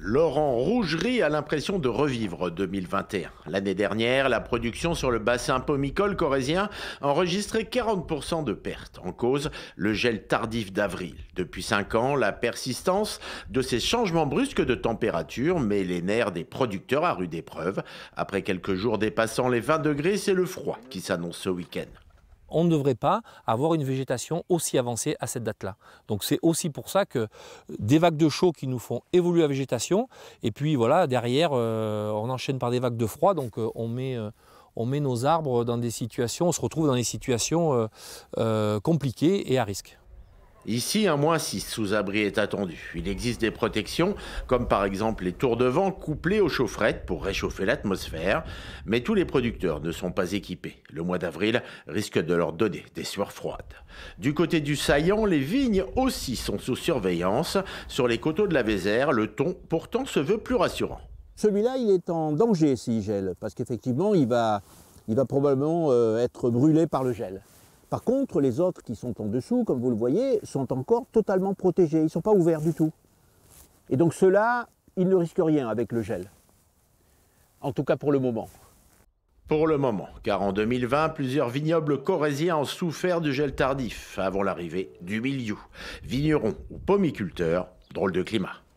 Laurent Rougerie a l'impression de revivre 2021. L'année dernière, la production sur le bassin pomicole corésien enregistrait 40% de pertes. En cause, le gel tardif d'avril. Depuis 5 ans, la persistance de ces changements brusques de température met les nerfs des producteurs à rude épreuve. Après quelques jours dépassant les 20 degrés, c'est le froid qui s'annonce ce week-end on ne devrait pas avoir une végétation aussi avancée à cette date-là. Donc c'est aussi pour ça que des vagues de chaud qui nous font évoluer la végétation, et puis voilà, derrière, euh, on enchaîne par des vagues de froid, donc euh, on met... Euh, on met nos arbres dans des situations, on se retrouve dans des situations compliquées et à risque. Ici, un moins 6 sous abri est attendu. Il existe des protections, comme par exemple les tours de vent couplées aux chaufferettes pour réchauffer l'atmosphère, mais tous les producteurs ne sont pas équipés. Le mois d'avril risque de leur donner des sueurs froides. Du côté du saillant, les vignes aussi sont sous surveillance. Sur les coteaux de la Vézère, le ton pourtant se veut plus rassurant. Celui-là, il est en danger s'il gèle, parce qu'effectivement, il va, probablement euh, être brûlé par le gel. Par contre, les autres qui sont en dessous, comme vous le voyez, sont encore totalement protégés. Ils ne sont pas ouverts du tout. Et donc ceux-là, ils ne risquent rien avec le gel. En tout cas pour le moment. Pour le moment, car en 2020, plusieurs vignobles corréziens ont souffert du gel tardif avant l'arrivée du milieu. Vignerons ou pommiculteurs, drôle de climat.